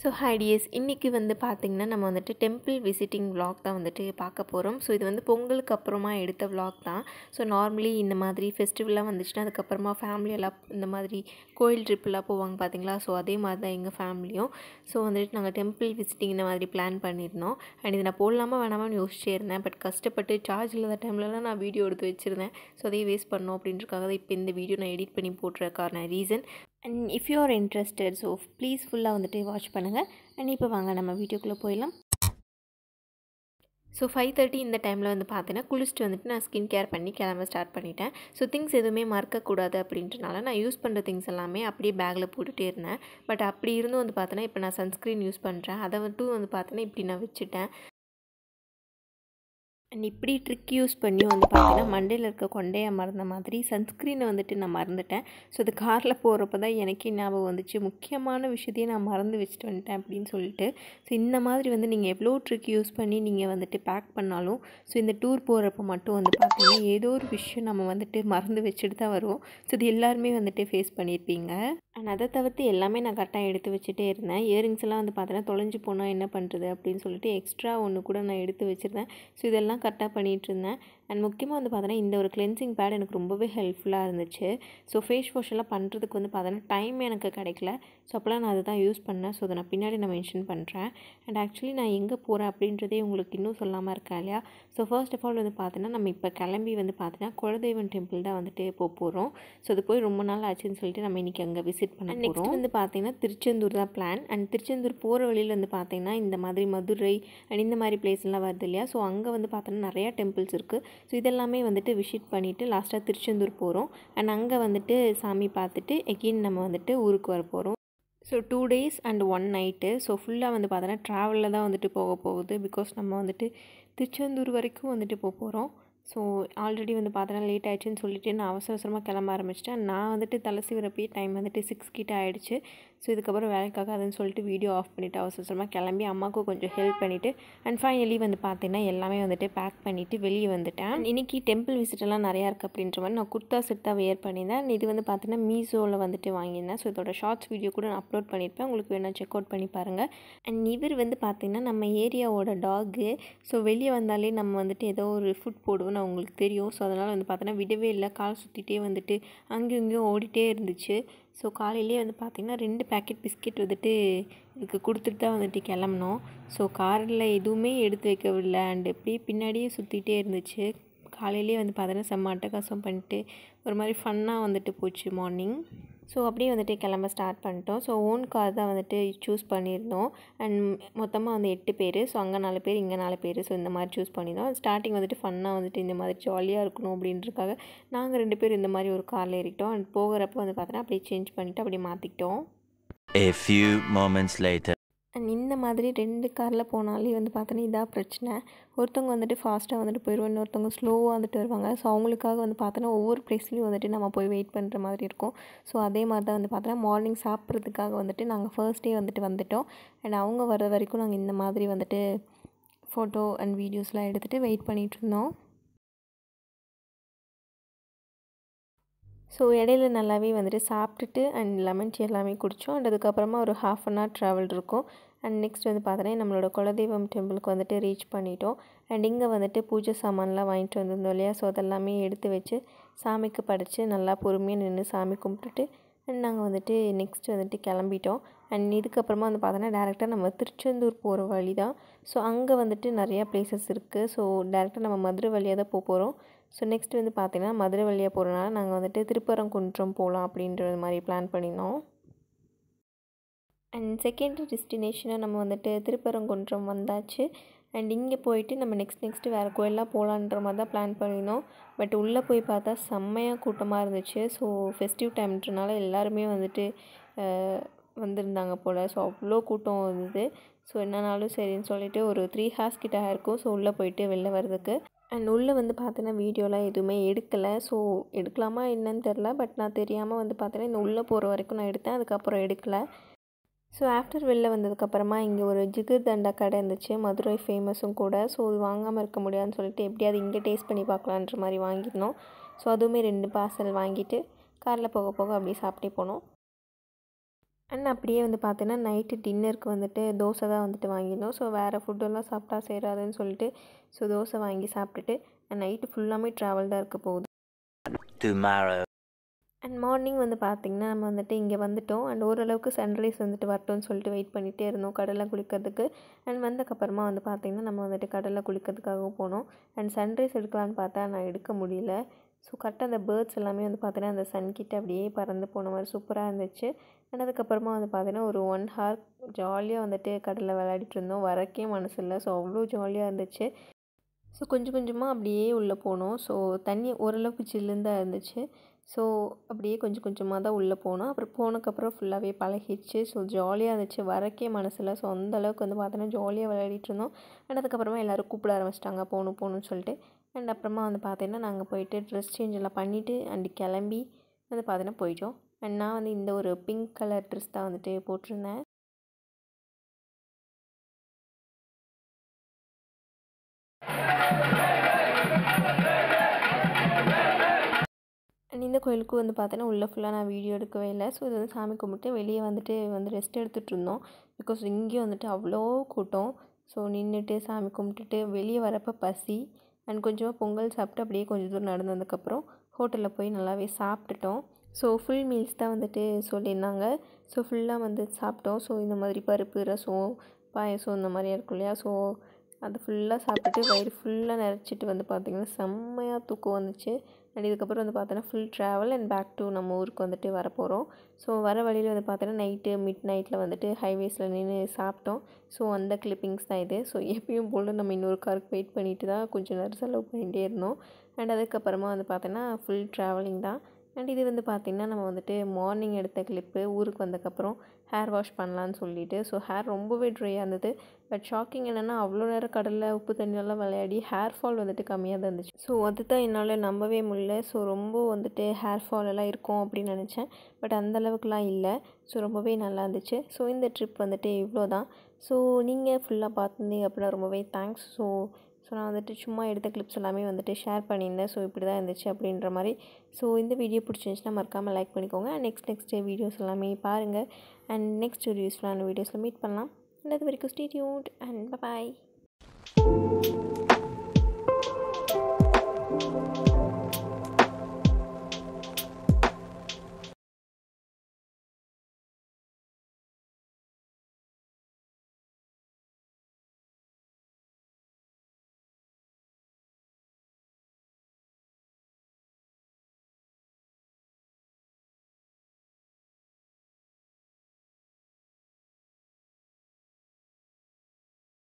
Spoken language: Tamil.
ஸோ ஹைடியஸ் இன்றைக்கி வந்து பார்த்திங்கன்னா நம்ம வந்துட்டு டெம்பிள் விசிட்டிங் விளாக் தான் வந்துட்டு பார்க்க போகிறோம் ஸோ இது வந்து பொங்கலுக்கு அப்புறமா எடுத்த விளாக் தான் ஸோ நார்மலி இந்த மாதிரி ஃபெஸ்டிவலாக வந்துச்சுன்னா அதுக்கப்புறமா ஃபேமிலி எல்லாம் இந்த மாதிரி கோயில் ட்ரிப்பெல்லாம் போவாங்க பார்த்தீங்களா ஸோ அதே மாதிரி தான் எங்கள் ஃபேமிலியும் ஸோ வந்துட்டு நாங்கள் டெம்பிள் விசிட்டிங் இந்த மாதிரி பிளான் பண்ணியிருந்தோம் அண்ட் இதை நான் போடலாமா வேணாமான்னு யோசிச்சே இருந்தேன் பட் கஷ்டப்பட்டு சார்ஜ் இல்லாத டைம்லலாம் நான் வீடியோ எடுத்து வச்சுருந்தேன் ஸோ அதே வேஸ்ட் பண்ணோம் அப்படின்றக்காக இப்போ இந்த வீடியோ நான் எடிட் பண்ணி போட்டுறக்கான reason and if you are interested so please ஃபுல்லாக வந்துட்டு வாட்ச் பண்ணுங்கள் அண்ட் இப்போ வாங்க நம்ம வீடியோக்குள்ளே போயிடலாம் ஸோ ஃபைவ் தேர்ட்டி இந்த டைமில் வந்து பார்த்தீங்கன்னா குளிச்சுட்டு வந்துட்டு நான் ஸ்கின் கேர் பண்ணி கிளம்ப ஸ்டார்ட் பண்ணிட்டேன் ஸோ திங்ஸ் எதுவுமே மறக்கக்கூடாது அப்படின்றனால நான் யூஸ் பண்ணுற திங்ஸ் எல்லாமே அப்படியே பேக்கில் போட்டுகிட்டே இருந்தேன் பட் அப்படி இருந்தும் வந்து பார்த்தோன்னா இப்போ நான் சன்ஸ்க்ரீன் யூஸ் பண்ணுறேன் அதை மட்டும் வந்து பார்த்தோன்னா இப்படி நான் வச்சுட்டேன் அண்ட் இப்படி ட்ரிக் யூஸ் பண்ணி வந்து பார்த்தீங்கன்னா மண்டையில் இருக்க கொண்டையை மறந்த மாதிரி சன்ஸ்க்ரீனை வந்துட்டு நான் மறந்துட்டேன் ஸோ அது காரில் போகிறப்ப தான் எனக்கே ஞாபகம் வந்துச்சு முக்கியமான விஷயத்தையே நான் மறந்து வச்சுட்டு வந்துட்டேன் அப்படின்னு சொல்லிட்டு ஸோ இந்த மாதிரி வந்து நீங்கள் எவ்வளோ ட்ரிக் யூஸ் பண்ணி நீங்கள் வந்துட்டு பேக் பண்ணாலும் ஸோ இந்த டூர் போகிறப்ப மட்டும் வந்து பார்த்திங்கன்னா ஏதோ ஒரு விஷயம் நம்ம வந்துட்டு மறந்து வச்சுட்டு தான் வருவோம் ஸோ இது எல்லாருமே வந்துட்டு ஃபேஸ் பண்ணியிருப்பீங்க அண்ட் அதை தவிர்த்து எல்லாமே நான் கரெக்டாக எடுத்து வச்சுட்டே இருந்தேன் இயரிங்ஸ் எல்லாம் வந்து பார்த்தீங்கன்னா தொலைஞ்சு போனால் என்ன பண்ணுறது அப்படின்னு சொல்லிட்டு எக்ஸ்ட்ரா ஒன்று கூட நான் எடுத்து வச்சுருந்தேன் ஸோ இதெல்லாம் கரெக்டாக பண்ணிகிட்டு இருந்தேன் அண்ட் முக்கியமாக வந்து பார்த்தோன்னா இந்த ஒரு கிளென்சிங் பேட் எனக்கு ரொம்பவே ஹெல்ப்ஃபுல்லாக இருந்துச்சு ஸோ ஃபேஸ் வாஷ் எல்லாம் பண்ணுறதுக்கு வந்து பார்த்தோன்னா டைம் எனக்கு கிடைக்கல ஸோ அப்போலாம் நான் அதை தான் யூஸ் பண்ணேன் ஸோ அதை நான் பின்னாடி நான் மென்ஷன் பண்ணுறேன் அண்ட் ஆக்சுவலி நான் எங்கே போகிறேன் அப்படின்றதே உங்களுக்கு இன்னும் சொல்லாமல் இருக்கா இல்லையா ஸோ ஃபர்ஸ்ட் ஆஃப் ஆல் வந்து பார்த்தோன்னா நம்ம இப்போ கிளம்பி வந்து பார்த்தீங்கன்னா குலதெய்வன் டெம்பிள் தான் வந்துட்டு போக போகிறோம் ஸோ அது போய் ரொம்ப நாள் ஆச்சுன்னு சொல்லிட்டு நம்ம இன்றைக்கி அங்கே விசிட் பண்ண நெக்ஸ்ட் வந்து பார்த்தீங்கன்னா திருச்செந்தூர் தான் பிளான் அண்ட் திருச்செந்தூர் போகிற வழியில் வந்து பார்த்தீங்கன்னா இந்த மாதிரி மதுரை அண்ட் இந்த மாதிரி பிளேஸ்லாம் வருது இல்லையா ஸோ அங்கே வந்து பார்த்தோன்னா பார்த்தோன்னா நிறையா டெம்பிள்ஸ் இருக்குது ஸோ இதெல்லாமே வந்துட்டு விசிட் பண்ணிவிட்டு லாஸ்ட்டாக திருச்செந்தூர் போகிறோம் அண்ட் அங்கே வந்துட்டு சாமி பார்த்துட்டு எகெயின் நம்ம வந்துட்டு ஊருக்கு வர போகிறோம் so two days and one night so ஃபுல்லாக வந்து பார்த்தோன்னா ட்ராவலில் தான் வந்துட்டு போக போகுது பிகாஸ் நம்ம வந்துட்டு திருச்செந்தூர் வரைக்கும் வந்துட்டு போக போகிறோம் ஸோ ஆல்ரெடி வந்து பார்த்தோன்னா லேட் ஆயிடுச்சுன்னு சொல்லிட்டு நான் அவசர அவசரமாக கிளம்ப ஆரம்பிச்சிட்டேன் நான் வந்துட்டு தலை வரப்பே டைம் வந்துட்டு சிக்ஸ் கிட்ட ஆகிடுச்சு ஸோ இதுக்கப்புறம் வேலைக்காக அதுன்னு சொல்லிட்டு வீடியோ ஆஃப் பண்ணிவிட்டு அவசர அவசரமாக கிளம்பி அம்மாவுக்கும் கொஞ்சம் ஹெல்ப் பண்ணிவிட்டு அண்ட் ஃபைனலி வந்து பார்த்தீங்கன்னா எல்லாமே வந்துட்டு பேக் பண்ணிவிட்டு வெளியே வந்துட்டேன் இன்றைக்கி டெம்பிள் விசிட்டெல்லாம் நிறையா இருக்குது அப்படின்ற மாதிரி நான் குர்த்தா செட் வேர் பண்ணியிருந்தேன் இது வந்து பார்த்தீங்கன்னா மீஷோவில் வந்துட்டு வாங்கியிருந்தேன் ஸோ இதோட ஷார்ட்ஸ் வீடியோ கூட நான் அப்லோட் பண்ணியிருப்பேன் உங்களுக்கு வேணால் செக் அவுட் பண்ணி பாருங்கள் அண்ட் இவர் வந்து பார்த்திங்கன்னா நம்ம ஏரியாவோட டாகு ஸோ வெளியே வந்தாலே நம்ம வந்துட்டு ஏதோ ஒரு ஃபுட் போடுவோம்னு அவங்களுக்கு தெரியும் ஸோ அதனால் வந்து பார்த்தீங்கன்னா விடவே இல்லை கால் சுற்றிட்டே வந்துட்டு அங்கேயும் இங்கேயும் ஓடிட்டே இருந்துச்சு ஸோ காலையிலே வந்து பார்த்திங்கன்னா ரெண்டு பேக்கெட் பிஸ்கெட் வந்துட்டு இதுக்கு கொடுத்துட்டு தான் வந்துட்டு கிளம்புனோம் ஸோ காரில் எதுவுமே எடுத்து வைக்கவில்லை அண்டு இப்படி பின்னாடியே சுற்றிக்கிட்டே இருந்துச்சு காலையிலே வந்து பார்த்தீங்கன்னா செம்ம அட்டகாசம் பண்ணிட்டு ஒரு மாதிரி ஃபன்னாக வந்துட்டு போச்சு மார்னிங் ஸோ அப்படியே வந்துட்டு கிளம்ப ஸ்டார்ட் பண்ணிட்டோம் ஸோ ஓன் கார் தான் வந்துட்டு சூஸ் பண்ணியிருந்தோம் அண்ட் மொத்தமாக வந்து எட்டு பேர் ஸோ அங்கே நாலு பேர் இங்கே நாலு பேர் ஸோ இந்த மாதிரி சூஸ் பண்ணியிருந்தோம் ஸ்டார்டிங் வந்துட்டு ஃபன்னாக வந்துட்டு இந்த மாதிரி ஜாலியாக இருக்கணும் அப்படின்றக்காக நாங்கள் ரெண்டு பேர் இந்த மாதிரி ஒரு காரில் ஏறிட்டோம் அண்ட் போகிறப்ப வந்து பார்த்தோன்னா அப்படியே சேஞ்ச் பண்ணிவிட்டு அப்படியே மாற்றிக்கிட்டோம் A few moments later. And இந்த மாதிரி ரெண்டு காரில் போனாலே வந்து பார்த்தோன்னா இதாக பிரச்சனை ஒருத்தவங்க வந்துட்டு ஃபாஸ்ட்டாக வந்துட்டு போயிடுவோம் இன்னொருத்தவங்க ஸ்லோவாக வந்துட்டு வருவாங்க ஸோ அவங்களுக்காக வந்து பார்த்தோன்னா ஒவ்வொரு ப்ளேஸ்லேயும் வந்துட்டு நம்ம போய் வெயிட் பண்ணுற மாதிரி இருக்கும் ஸோ அதே மாதிரி தான் வந்து பார்த்தோன்னா மார்னிங் சாப்பிட்றதுக்காக வந்துட்டு நாங்கள் ஃபர்ஸ்ட் டே வந்துட்டு வந்துட்டோம் அண்ட் அவங்க வர வரைக்கும் நாங்கள் இந்த மாதிரி வந்துட்டு ஃபோட்டோ அண்ட் வீடியோஸ்லாம் எடுத்துகிட்டு வெயிட் பண்ணிகிட்டு இருந்தோம் ஸோ இடையில நல்லாவே வந்துட்டு சாப்பிட்டுட்டு அண்ட் லெமன் டீ எல்லாமே குடித்தோம் அண்ட் அதுக்கப்புறமா ஒரு ஹாஃப் அன் ஹவர் ட்ராவல் இருக்கும் அண்ட் நெக்ஸ்ட் வந்து பார்த்தோன்னா நம்மளோட குலதெய்வம் டெம்பிளுக்கு வந்துட்டு ரீச் பண்ணிட்டோம் அண்ட் இங்கே வந்துட்டு பூஜை சாமான்லாம் வாங்கிட்டு வந்திருந்தோம் இல்லையா ஸோ அதெல்லாமே எடுத்து வச்சு சாமிக்கு படைத்து நல்லா பொறுமையாக நின்று சாமி கும்பிட்டுட்டு அண்ட் நாங்கள் வந்துட்டு நெக்ஸ்ட் வந்துட்டு கிளம்பிட்டோம் அண்ட் இதுக்கப்புறமா வந்து பார்த்தோன்னா டேரெக்டாக நம்ம திருச்செந்தூர் போகிற வழி தான் ஸோ அங்கே வந்துட்டு நிறையா பிளேசஸ் இருக்குது ஸோ டேரெக்டாக நம்ம மதுரை வழியாக தான் போக போகிறோம் ஸோ நெக்ஸ்ட் வந்து பார்த்திங்கன்னா மதுரை வழியாக போகிறனால நாங்கள் வந்துட்டு திருப்பரங்குன்றம் போகலாம் அப்படின்ற மாதிரி பிளான் பண்ணியிருந்தோம் அண்ட் செகண்ட் டெஸ்டினேஷனாக நம்ம வந்துட்டு திருப்பரங்குன்றம் வந்தாச்சு அண்ட் இங்கே போயிட்டு நம்ம நெக்ஸ்ட் நெக்ஸ்ட்டு வேறு கோயிலாக போகலான்ற மாதிரி தான் பிளான் பண்ணியிருந்தோம் பட் உள்ளே போய் பார்த்தா செம்மையாக கூட்டமாக இருந்துச்சு ஸோ ஃபெஸ்டிவ் டைம்ன்றனால எல்லாருமே வந்துட்டு வந்திருந்தாங்க போல் ஸோ அவ்வளோ கூட்டம் இருந்தது ஸோ என்னன்னாலும் சரின்னு சொல்லிட்டு ஒரு த்ரீ ஹார்ஸ் கிட்ட இருக்கும் ஸோ உள்ளே போயிட்டு வெளில வர்றதுக்கு அண்ட் உள்ளே வந்து பார்த்தினா வீடியோலாம் எதுவுமே எடுக்கலை ஸோ எடுக்கலாமா என்னன்னு தெரில பட் நான் தெரியாமல் வந்து பார்த்தோன்னா இந்த உள்ளே போகிற வரைக்கும் நான் எடுத்தேன் அதுக்கப்புறம் எடுக்கலை ஸோ ஆஃப்டர் வெளில வந்ததுக்கப்புறமா இங்கே ஒரு ஜிகர் தண்டா கடை இருந்துச்சு மதுரை ஃபேமஸும் கூட ஸோ அது வாங்காமல் இருக்க முடியாதுன்னு சொல்லிட்டு எப்படியாவது இங்கே டேஸ்ட் பண்ணி பார்க்கலான்ற மாதிரி வாங்கியிருந்தோம் ஸோ அதுவுமே ரெண்டு பார்சல் வாங்கிட்டு காரில் போக போக அப்படியே சாப்பிட்டே போனோம் அண்ட் அப்படியே வந்து பார்த்தீங்கன்னா நைட்டு டின்னருக்கு வந்துட்டு தோசை தான் வந்துட்டு வாங்கியிருந்தோம் ஸோ வேறு ஃபுட்டெல்லாம் சாப்பிட்டா சேராதுன்னு சொல்லிட்டு ஸோ தோசை வாங்கி சாப்பிட்டுட்டு நைட்டு ஃபுல்லாமே ட்ராவல் தான் இருக்க போகுது அண்ட் மார்னிங் வந்து பார்த்திங்கன்னா நம்ம வந்துட்டு இங்கே வந்துவிட்டோம் அண்ட் ஓரளவுக்கு சன்ரைஸ் வந்துட்டு வரட்டும்னு சொல்லிட்டு வெயிட் பண்ணிகிட்டே இருந்தோம் கடலில் குளிக்கிறதுக்கு அண்ட் வந்ததுக்கப்புறமா வந்து பார்த்திங்கன்னா நம்ம வந்துட்டு கடலில் குளிக்கிறதுக்காக போனோம் அண்ட் சன்ரைஸ் எடுக்கலான்னு பார்த்தா நான் எடுக்க முடியல ஸோ கரெக்டாக அந்த பேர்ட்ஸ் எல்லாமே வந்து பார்த்திங்கன்னா அந்த சன்கிட்ட அப்படியே பறந்து போன மாதிரி சூப்பராக இருந்துச்சு அண்ட் அதுக்கப்புறமா வந்து பார்த்திங்கன்னா ஒரு ஒன் ஹவர் ஜாலியாக வந்துட்டு கடலில் விளையாடிட்டு இருந்தோம் வரக்கே மனசு இல்லை ஸோ அவ்வளோ ஜாலியாக இருந்துச்சு ஸோ கொஞ்சம் கொஞ்சமாக அப்படியே உள்ளே போனோம் ஸோ தண்ணி ஓரளவுக்கு சில்லுந்தான் இருந்துச்சு ஸோ அப்படியே கொஞ்சம் கொஞ்சமாக தான் உள்ளே போனோம் அப்புறம் போனதுக்கப்புறம் ஃபுல்லாகவே பழகிடுச்சு ஸோ ஜாலியாக இருந்துச்சு வரக்கே மனசில் ஸோ அந்த அளவுக்கு வந்து பார்த்தோன்னா ஜாலியாக விளையாடிட்டு இருந்தோம் அண்ட் அதுக்கப்புறமா எல்லோரும் கூப்பிட ஆரம்பிச்சிட்டாங்க போகணும் போகணும்னு சொல்லிட்டு அண்ட் அப்புறமா வந்து பார்த்தீங்கன்னா நாங்கள் போயிட்டு ட்ரெஸ் சேஞ்ச் எல்லாம் பண்ணிவிட்டு அண்ட் கிளம்பி வந்து பார்த்தீங்கன்னா போயிட்டோம் அண்ட் நான் வந்து இந்த ஒரு பிங்க் கலர் ட்ரெஸ் தான் வந்துட்டு போட்டிருந்தேன் Thank you. இந்த கோயிலுக்கு வந்து பார்த்தோன்னா உள்ளே ஃபுல்லாக நான் வீடியோ எடுக்கவே இல்லை ஸோ இது வந்து சாமி கும்பிட்டு வெளியே வந்துட்டு வந்து ரெஸ்ட் எடுத்துகிட்டு இருந்தோம் பிகாஸ் இங்கேயும் வந்துட்டு அவ்வளோ கூட்டம் ஸோ நின்றுட்டு சாமி கும்பிட்டுட்டு வெளியே வரப்போ பசி அண்ட் கொஞ்சமாக பொங்கல் சாப்பிட்டு அப்படியே கொஞ்சம் தூரம் நடந்ததுக்கப்புறம் ஹோட்டலில் போய் நல்லாவே சாப்பிட்டுட்டோம் ஸோ ஃபுல் மீல்ஸ் தான் வந்துட்டு சொல்லியிருந்தாங்க ஸோ ஃபுல்லாக வந்து சாப்பிட்டோம் ஸோ இந்த மாதிரி பருப்பு ரசம் பாயசம் இந்த மாதிரியாக இருக்கும் இல்லையா ஸோ அது ஃபுல்லாக சாப்பிட்டுட்டு வயிறு ஃபுல்லாக நிறச்சிட்டு வந்து பார்த்திங்கன்னா செம்மையாக தூக்கம் வந்துச்சு அண்ட் இதுக்கப்புறம் வந்து பார்த்தோன்னா full travel and back to நம்ம ஊருக்கு வந்துட்டு வரப்போகிறோம் ஸோ வர வழியில் வந்து பார்த்தோன்னா நைட்டு மிட் நைட்டில் வந்துட்டு ஹைவேஸில் நின்று சாப்பிட்டோம் ஸோ அந்த கிளிப்பிங்ஸ் தான் இது ஸோ எப்பயும் போல் நம்ம இன்னொரு காருக்கு வெயிட் பண்ணிட்டு தான் கொஞ்சம் நேரம் செலவு பண்ணிகிட்டே இருந்தோம் அண்ட் அதுக்கப்புறமா வந்து பார்த்தோன்னா ஃபுல் ட்ராவலிங் தான் அண்ட் இது வந்து பார்த்திங்கன்னா நம்ம வந்துட்டு மார்னிங் எடுத்த கிளிப்பு ஊருக்கு வந்ததுக்கப்புறம் ஹேர் வாஷ் பண்ணலான்னு சொல்லிட்டு ஸோ ஹேர் ரொம்பவே ட்ரையாக இருந்தது பட் ஷாக்கிங் என்னென்னா அவ்வளோ நேரம் கடலில் உப்பு தண்ணியெல்லாம் விளையாடி ஹேர் ஃபால் வந்துட்டு கம்மியாக தான் இருந்துச்சு ஸோ அதுதான் என்னால் நம்பவே முடியல ஸோ ரொம்ப வந்துட்டு ஹேர் ஃபால் எல்லாம் இருக்கும் அப்படின்னு நினச்சேன் பட் அந்தளவுக்குலாம் இல்லை ஸோ ரொம்பவே நல்லா இருந்துச்சு ஸோ இந்த ட்ரிப் வந்துட்டு இவ்வளோ தான் ஸோ நீங்கள் ஃபுல்லாக பார்த்துருந்தீங்க அப்படின்னா ரொம்பவே தேங்க்ஸ் ஸோ ஸோ நான் வந்துட்டு சும்மா எடுத்த கிளிப்ஸ் எல்லாமே வந்துட்டு ஷேர் பண்ணியிருந்தேன் ஸோ இப்படி தான் இருந்துச்சு அப்படின்ற மாதிரி ஸோ இந்த வீடியோ பிடிச்சிருந்துச்சுன்னா மறக்காமல் லைக் பண்ணிக்கோங்க நெக்ஸ்ட் நெக்ஸ்ட் வீடியோஸ் எல்லாமே பாருங்கள் அண்ட் நெக்ஸ்ட் ஒரு யூஸ்ஃபுல்லான வீடியோஸில் மீட் பண்ணலாம் அது வரைக்கும் ஸ்டே டியூட் அண்ட் பாய்